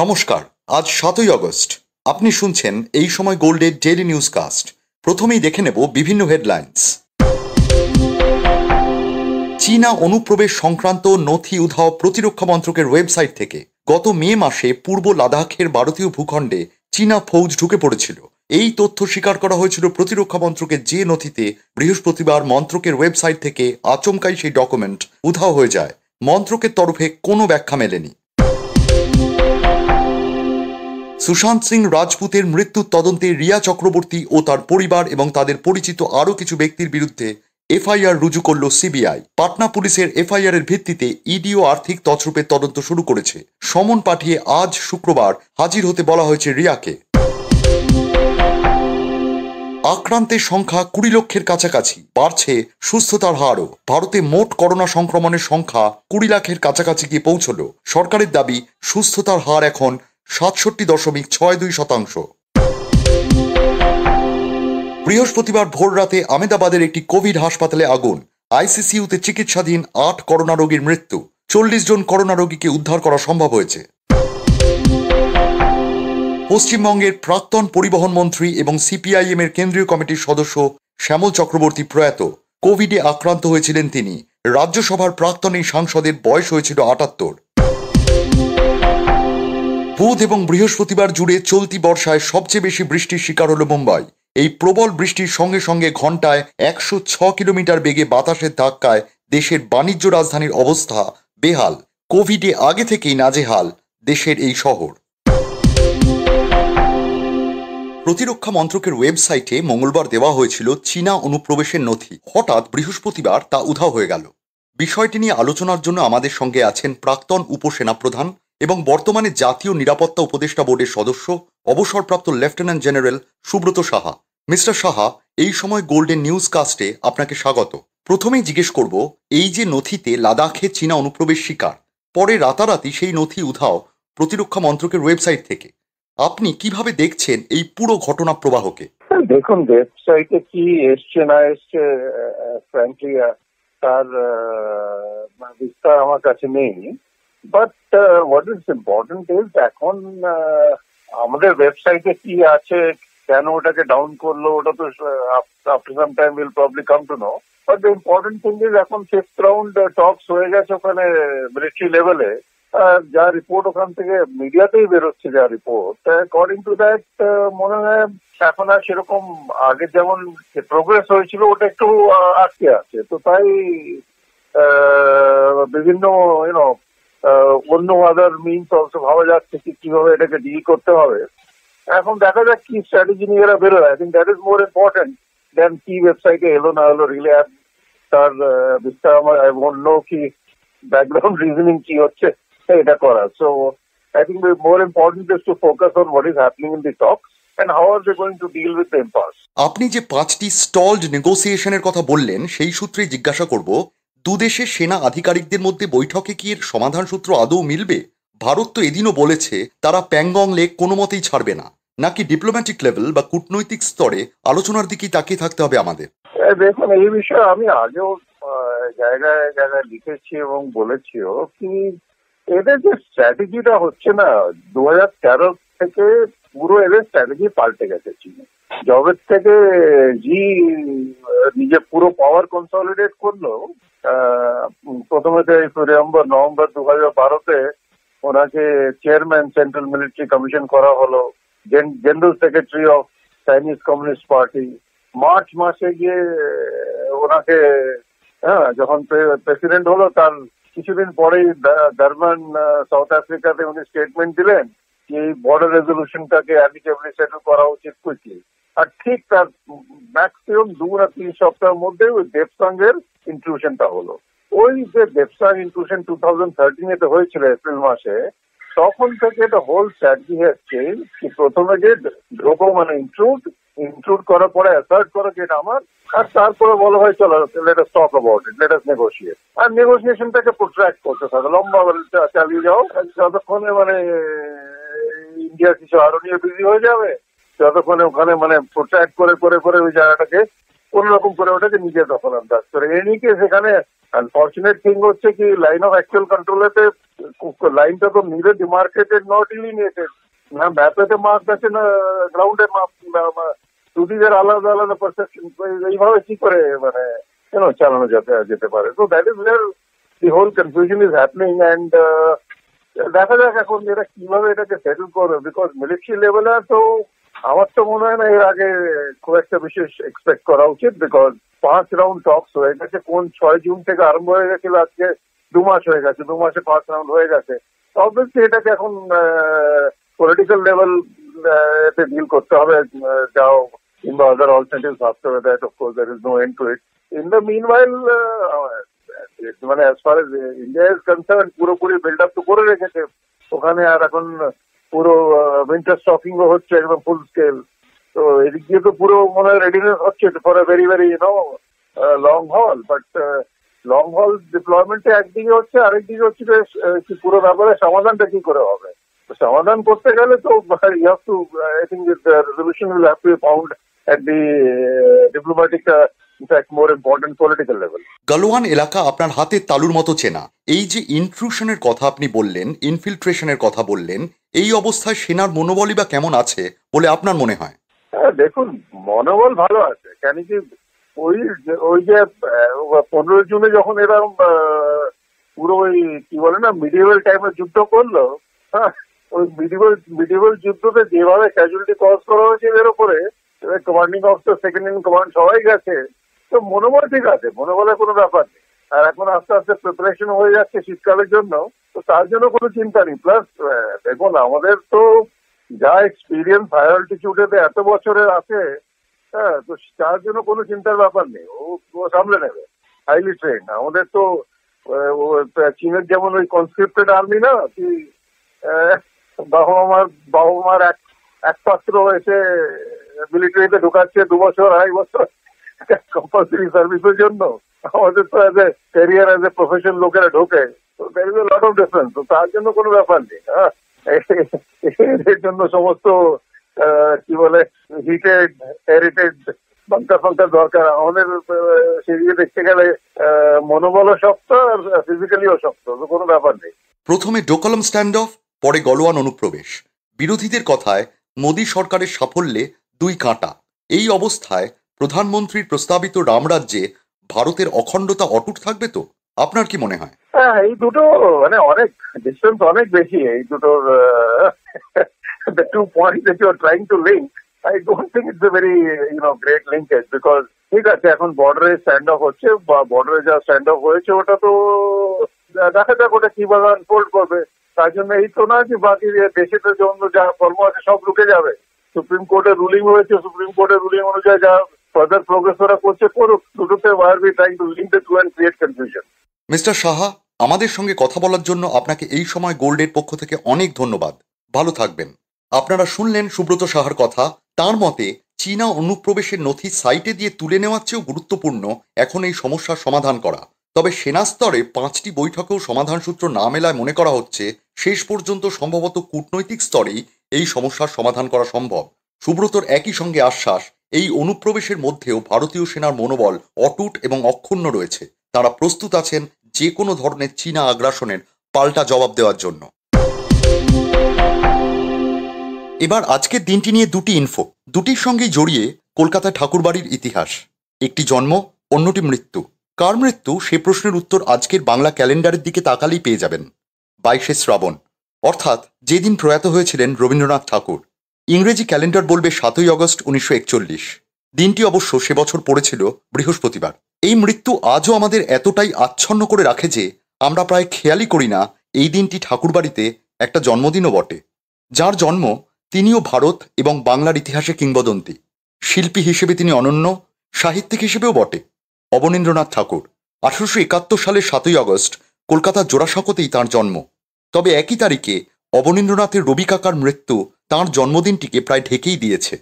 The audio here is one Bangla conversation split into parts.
নমস্কার আজ সাতই অগস্ট আপনি শুনছেন এই সময় গোল্ডের ডেলি নিউজ কাস্ট প্রথমেই দেখে নেব বিভিন্ন হেডলাইন্স চীনা অনুপ্রবেশ সংক্রান্ত নথি উধাও প্রতিরক্ষা মন্ত্রকের ওয়েবসাইট থেকে গত মে মাসে পূর্ব লাদাখের ভারতীয় ভূখণ্ডে চীনা ফৌজ ঢুকে পড়েছিল এই তথ্য স্বীকার করা হয়েছিল প্রতিরক্ষা মন্ত্রকের যে নথিতে বৃহস্পতিবার মন্ত্রকের ওয়েবসাইট থেকে আচমকাই সেই ডকুমেন্ট উধাও হয়ে যায় মন্ত্রকের তরফে কোনো ব্যাখ্যা মেলেনি সুশান্ত সিং রাজপুতের মৃত্যুর তদন্তে রিয়া চক্রবর্তী ও তার পরিবার এবং তাদের পরিচিত আরও কিছু ব্যক্তির বিরুদ্ধে এফআইআর রুজু করল সিবিআই পাটনা পুলিশের এফআইআর এর ভিত্তিতে ইডিও আর্থিক তছরূপের তদন্ত শুরু করেছে সমন পাঠিয়ে আজ শুক্রবার হাজির হতে বলা হয়েছে রিয়াকে আক্রান্তের সংখ্যা কুড়ি লক্ষের কাছাকাছি বাড়ছে সুস্থতার হারও ভারতে মোট করোনা সংক্রমণের সংখ্যা কুড়ি লাখের কাছাকাছি গিয়ে পৌঁছল সরকারের দাবি সুস্থতার হার এখন সাতষট্টি দশমিক ছয় দুই শতাংশ বৃহস্পতিবার ভোর রাতে আমেদাবাদের একটি কোভিড হাসপাতালে আগুন আইসিসিউতে চিকিৎসাধীন আট করোনা রোগীর মৃত্যু চল্লিশ জন করোনা রোগীকে উদ্ধার করা সম্ভব হয়েছে পশ্চিমবঙ্গের প্রাক্তন পরিবহন মন্ত্রী এবং সিপিআইএম এর কেন্দ্রীয় কমিটির সদস্য শ্যামল চক্রবর্তী প্রয়াত কোভিডে আক্রান্ত হয়েছিলেন তিনি রাজ্যসভার প্রাক্তন এই সাংসদের বয়স হয়েছিল আটাত্তর বুধ এবং বৃহস্পতিবার জুড়ে চলতি বর্ষায় সবচেয়ে বেশি বৃষ্টির শিকার হল মুম্বাই এই প্রবল বৃষ্টির সঙ্গে সঙ্গে ঘন্টায় একশো কিলোমিটার বেগে বাতাসের ধাক্কায় দেশের বাণিজ্য রাজধানীর অবস্থা বেহাল কোভিডে আগে থেকেই নাজেহাল দেশের এই শহর প্রতিরক্ষা মন্ত্রকের ওয়েবসাইটে মঙ্গলবার দেওয়া হয়েছিল চীনা অনুপ্রবেশের নথি হঠাৎ বৃহস্পতিবার তা উধাও হয়ে গেল বিষয়টি নিয়ে আলোচনার জন্য আমাদের সঙ্গে আছেন প্রাক্তন উপসেনা প্রধান এবং বর্তমানে জাতীয় নিরাপত্তা উপদেষ্টা বোর্ডের সদস্য অবসরপ্রাপ্ত lieutenant general Subrata Saha mister Saha এই সময় গোল্ডেন নিউজ কাস্টে আপনাকে স্বাগত প্রথমেই জিজ্ঞেস করব এই যে নথিতে লাদাখে চীনা অনুপ্রবেশ শিকার পরে রাতারাতি সেই নথি উধাও প্রতিরক্ষা মন্ত্রকের ওয়েবসাইট থেকে আপনি কিভাবে দেখছেন এই পুরো ঘটনা প্রবাহকে হ্যাঁ, দেখুন ওয়েবসাইটে কি এসছে না এসছে তার মানে বিস্তার আমার কাছে নেই but what is important is এখন আমাদের ওয়েবসাইটে কি আছে কেন ওটাকে ডাউন করলো ওটা তো after some time will probably come to know but the important thing is এখন ফিফথ রাউন্ড টপস হয়ে গেছে ওখানে মিলিটারি লেভেলে যা রিপোর্ট ওখান থেকে মিডিয়াতেই বেরোচ্ছে যা রিপোর্ট অ্যাকর্ডিং টু দ্যাট মনে হয় এখন আর সেরকম আগে যেমন প্রোগ্রেস হয়েছিল ওটা একটু আটকে আছে তো তাই uh, বিভিন্ন ইউনো অন্য আদার মিনস অলসো ভাবা যাচ্ছে কি কিভাবে এটাকে ডিল করতে হবে এখন দেখা যাক কি স্ট্র্যাটেজি নিয়ে এরা বেরোয় I think that is more important than কি ওয়েবসাইটে এলো না এলো রিলে অ্যাপ তার বিস্তার আমার আই ওন্ট নো কি ব্যাকগ্রাউন্ড রিজনিং কি হচ্ছে এটা করা so I think more important is to focus on what is happening in the talk and how are they going to deal with the impasse আপনি যে পাঁচটি স্টলড নেগোসিয়েশনের কথা বললেন সেই সূত্রে জিজ্ঞাসা করব দুদেশের সেনা আধিকারিকদের মধ্যে বৈঠকে কি এর সমাধান সূত্র আদৌ মিলবে ভারত তো এদিনও বলেছে তারা প্যাংগং লেক কোনো মতেই ছাড়বে না নাকি ডিপ্লোম্যাটিক লেভেল বা কূটনৈতিক স্তরে আলোচনার দিকে তাকিয়ে থাকতে হবে আমাদের দেখুন এই বিষয়ে আমি আগেও জায়গায় জায়গায় লিখেছি এবং বলেছিও কি এদের যে স্ট্র্যাটেজিটা হচ্ছে না দু থেকে পুরো এদের স্ট্র্যাটেজি পাল্টে গেছে চীনে জবের থেকে জি নিজের পুরো পাওয়ার কনসলিডেট করলো প্রথমে নভেম্বর নভেম্বর দু হাজার বারোতে ওনাকে চেয়ারম্যান সেন্ট্রাল মিলিটারি কমিশন করা হলো general secretary of Chinese communist party March মাসে গিয়ে ওনাকে হ্যাঁ যখন প্রেসিডেন্ট হলো তার কিছুদিন পরেই দারমান সাউথ আফ্রিকাতে উনি স্টেটমেন্ট দিলেন যে বর্ডার রেজলিউশনটাকে অ্যামিকেবলি সেটেল করা উচিত কুইকলি আর ঠিক তার ম্যাক্সিমাম দু না তিন সপ্তাহের মধ্যে ওই দেবসংঘের ইনক্লুশনটা হলো ওই যে Depsang inclusion two thousand thirteen এতে হয়েছিল এপ্রিল মাসে তখন থেকে এটা হোল স্ট্র্যাটেজি হচ্ছে কি প্রথমে যে ঢোকো মানে ইনক্লুড ইনক্লুড করার পরে অ্যাসার্ট করো যেটা আমার আর তারপরে বলা হয় চলো let us talk about it let us negotiate আর নেগোসিয়েশনটাকে প্রোট্রাক্ট করতে থাকে লম্বা চালিয়ে যাও যতক্ষণে মানে ইন্ডিয়া কিছু আরো নিয়ে বিজি হয়ে যাবে যতক্ষণে ওখানে মানে প্রোটেক্ট করে করে করে ওই জায়গাটাকে কোন রকম করে ওটাকে নিজের দখল আন্দাজ করে এনিকে সেখানে আনফর্চুনেট থিং হচ্ছে কি লাইন অফ অ্যাকচুয়াল কন্ট্রোলেতে লাইনটা তো নিজে ডিমার্কেটেড নট ইলিমিনেটেড না ম্যাপেতে মার্ক আছে না গ্রাউন্ডে দুদিনের আলাদা আলাদা পারসেপশন এইভাবে কি করে মানে কেন চালানো যেতে যেতে পারে তো that is where the whole confusion is happening and দেখা যাক এখন এটা কিভাবে এটাকে সেটেল করবে বিকজ মিলিটারি লেভেলে তো আমার তো মনে হয় না এর আগে খুব একটা বিশেষ এক্সপেক্ট করা উচিত বিকজ পাঁচ রাউন্ড টক্স হয়ে গেছে কোন ছয় জুন থেকে আরম্ভ হয়ে গেছিল আজকে দু মাস হয়ে গেছে দু মাসে পাঁচ রাউন্ড হয়ে গেছে অবভিয়াসলি এটাকে এখন পলিটিক্যাল লেভেল এতে ডিল করতে হবে যাও কিংবা আদার অল্টারনেটিভ ভাবতে হবে that of course there is no end to it in the meanwhile মানে as far as India is concern পুরোপুরি বিল্ড আপ তো করে রেখেছে ওখানে আর এখন পুরো উইন্টার স্টকিং ও হচ্ছে একদম ফুল স্কেল তো এদিক দিয়ে তো পুরো মনে হয় রেডিনেস হচ্ছে for a very very you know long haul but long haul ডিপ্লয়মেন্টে একদিকে হচ্ছে আরেকদিকে হচ্ছে যে পুরো ব্যাপারে সমাধানটা কি করে হবে সমাধান করতে গেলে তো you too I think resolution will have to found at the uh, uh Galwan এলাকা আপনার হাতে তালুর মতো চেনা এই যে ইনট্রুশনের কথা আপনি বললেন ইনফিলট্রেশনের কথা বললেন এই অবস্থায় সেনার মনোবলই বা কেমন আছে বলে আপনার মনে হয় হ্যাঁ, দেখুন মনোবল ভালো আছে কেন কি ওই ওই যে পনেরো জুনে যখন এরকম পুরো ওই কি বলে না মিডিয়েবল টাইপের যুদ্ধ করলো হ্যাঁ ওই মিডিয়েবল মিডিয়েবল যুদ্ধতে যেভাবে ক্যাজুয়ালিটি কজ করা হয়েছে এর উপরে commanding officer second in command সবাই গেছে তো মনোবল ঠিক আছে মনোবলের কোনো ব্যাপার নেই আর এখন আস্তে আস্তে প্রিপারেশন হয়ে যাচ্ছে শীতকালের জন্য তো তার জন্য কোনো চিন্তা নেই প্লাস দেখুন আমাদের তো যা এক্সপিরিয়েন্স হায়ার অল্টিটিউডে এত বছরের আছে হ্যাঁ তো তার জন্য কোনো চিন্তার ব্যাপার নেই ও সামলে নেবে হাইলি ট্রেন আমাদের তো চীনের যেমন ওই কনস্ক্রিপ্টেড আর্মি না কি বাবা মার বাবা মার এক একপাত্র এসে মিলিটারিতে ঢুকাচ্ছে দু বছর আড়াই বছর কম্পালসারি সার্ভিসের জন্য আমাদের তো as a career as a profession লোকেরা ঢোকে তো there is a lot of difference তো তার জন্য কোনো ব্যাপার নেই হ্যাঁ এর জন্য সমস্ত কি বলে হিটেড হেরিটেড বাঙ্কার ফাঙ্কার দরকার আমাদের সেদিকে দেখতে গেলে মনোবলও শক্ত আর ফিজিক্যালিও শক্ত তো কোনো ব্যাপার নেই প্রথমে ডোকলম স্ট্যান্ড অফ পরে গলোয়ান অনুপ্রবেশ বিরোধীদের কথায় মোদী সরকারের সাফল্যে দুই কাঁটা এই অবস্থায় প্রধানমন্ত্রীর প্রস্তাবিত রামরাজ্যে ভারতের অখণ্ডতা অটুট থাকবে তো আপনার কি মনে হয় হ্যাঁ এই দুটো মানে অনেক ডিস্টেন্স অনেক বেশি এই দুটোর the two points that you are trying to link, I don't think it's a very, ঠিক আছে এখন বর্ডারে স্ট্যান্ড অফ হচ্ছে বা বর্ডারে যা স্ট্যান্ড অফ হয়েছে ওটা তো দেখা যাক ওটা কিভাবে আনফোল্ড করবে তার জন্য এই তো না যে বাকি দেশে তো জন্য যা কর্ম আছে সব রুকে যাবে সুপ্রিম কোর্টের রুলিং হয়েছে সুপ্রিম কোর্টের রুলিং অনুযায়ী যা ফার্দার প্রোগ্রেস ওরা করছে করুক দুটোতে were be trying to link the two end create confusion mister Saha আমাদের সঙ্গে কথা বলার জন্য আপনাকে এই সময় গোল্ডের পক্ষ থেকে অনেক ধন্যবাদ ভালো থাকবেন আপনারা শুনলেন সুব্রত সাহার কথা তার মতে চীনা অনুপ্রবেশের নথি সাইটে দিয়ে তুলে নেওয়ার চেয়েও গুরুত্বপূর্ণ এখন এই সমস্যার সমাধান করা তবে সেনা স্তরে পাঁচটি বৈঠকেও সমাধান সূত্র না মেলায় মনে করা হচ্ছে শেষ পর্যন্ত সম্ভবত কূটনৈতিক স্তরেই এই সমস্যার সমাধান করা সম্ভব সুব্রতর একই সঙ্গে আশ্বাস এই অনুপ্রবেশের মধ্যেও ভারতীয় সেনার মনোবল অটুট এবং অক্ষুণ্ণ রয়েছে তারা প্রস্তুত আছেন যে কোনো ধরনের চীনা আগ্রাসনের পাল্টা জবাব দেওয়ার জন্য এবার আজকের দিনটি নিয়ে দুটি ইনফো দুটির সঙ্গে জড়িয়ে কলকাতা ঠাকুরবাড়ির ইতিহাস একটি জন্ম অন্যটি মৃত্যু কার মৃত্যু সে প্রশ্নের উত্তর আজকের বাংলা ক্যালেন্ডারের দিকে তাকালেই পেয়ে যাবেন বাইশে শ্রাবণ অর্থাৎ যেদিন প্রয়াত হয়েছিলেন রবীন্দ্রনাথ ঠাকুর ইংরেজি ক্যালেন্ডার বলবে সাতই অগস্ট উনিশশো একচল্লিশ দিনটি অবশ্য সে বছর পড়েছিল বৃহস্পতিবার এই মৃত্যু আজও আমাদের এতটাই আচ্ছন্ন করে রাখে যে আমরা প্রায় খেয়ালই করি না এই দিনটি ঠাকুরবাড়িতে একটা জন্মদিনও বটে যার জন্ম তিনিও ভারত এবং বাংলার ইতিহাসে কিংবদন্তি শিল্পী হিসেবে তিনি অনন্য সাহিত্যিক হিসেবেও বটে অবনীন্দ্রনাথ ঠাকুর আঠারোশো একাত্তর সালের সাতই আগস্ট কলকাতার জোড়াসাঁকোতেই তাঁর জন্ম তবে একই তারিখে অবনীন্দ্রনাথের রবি কাকার মৃত্যু তাঁর জন্মদিনটিকে প্রায় ঢেকেই দিয়েছে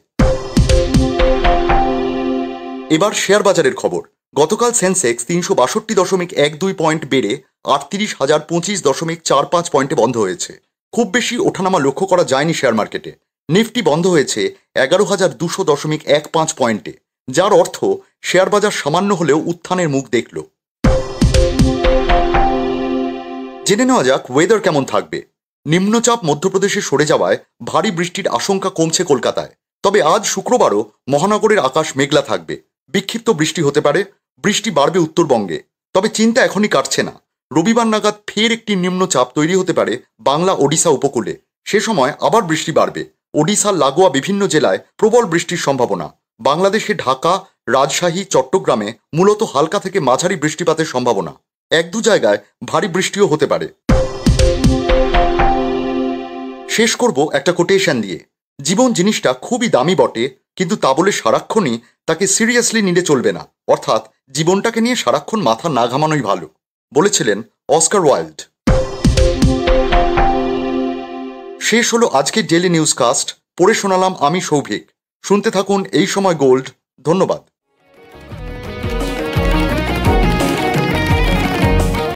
এবার শেয়ার বাজারের খবর গতকাল সেন্সেক্স তিনশো বাষট্টি দশমিক এক দুই পয়েন্ট বেড়ে আটত্রিশ হাজার পঁচিশ দশমিক চার পাঁচ পয়েন্টে বন্ধ হয়েছে খুব বেশি ওঠানামা লক্ষ্য করা যায়নি শেয়ার মার্কেটে নিফটি বন্ধ হয়েছে এগারো হাজার দুশো দশমিক এক পাঁচ পয়েন্টে যার অর্থ শেয়ার বাজার সামান্য হলেও উত্থানের মুখ দেখল জেনে নেওয়া যাক ওয়েদার কেমন থাকবে নিম্নচাপ মধ্যপ্রদেশে সরে যাওয়ায় ভারী বৃষ্টির আশঙ্কা কমছে কলকাতায় তবে আজ শুক্রবারও মহানগরের আকাশ মেঘলা থাকবে বিক্ষিপ্ত বৃষ্টি হতে পারে বৃষ্টি বাড়বে উত্তরবঙ্গে তবে চিন্তা এখনই কাটছে না রবিবার নাগাদ ফের একটি নিম্নচাপ তৈরি হতে পারে বাংলা ওডিশা উপকূলে সে সময় আবার বৃষ্টি বাড়বে ওডিশার লাগোয়া বিভিন্ন জেলায় প্রবল বৃষ্টির সম্ভাবনা বাংলাদেশে ঢাকা রাজশাহী চট্টগ্রামে মূলত হালকা থেকে মাঝারি বৃষ্টিপাতের সম্ভাবনা এক দু জায়গায় ভারী বৃষ্টিও হতে পারে শেষ করব একটা কোটেশন দিয়ে জীবন জিনিসটা খুবই দামি বটে কিন্তু তা বলে সারাক্ষণই তাকে সিরিয়াসলি নিলে চলবে না অর্থাৎ জীবনটাকে নিয়ে সারাক্ষণ মাথা না ঘামানোই ভালো বলেছিলেন অস্কার ওয়াইল্ড শেষ হলো আজকের ডেলি নিউজ কাস্ট পড়ে শোনালাম আমি সৌভিক শুনতে থাকুন এই সময় গোল্ড ধন্যবাদ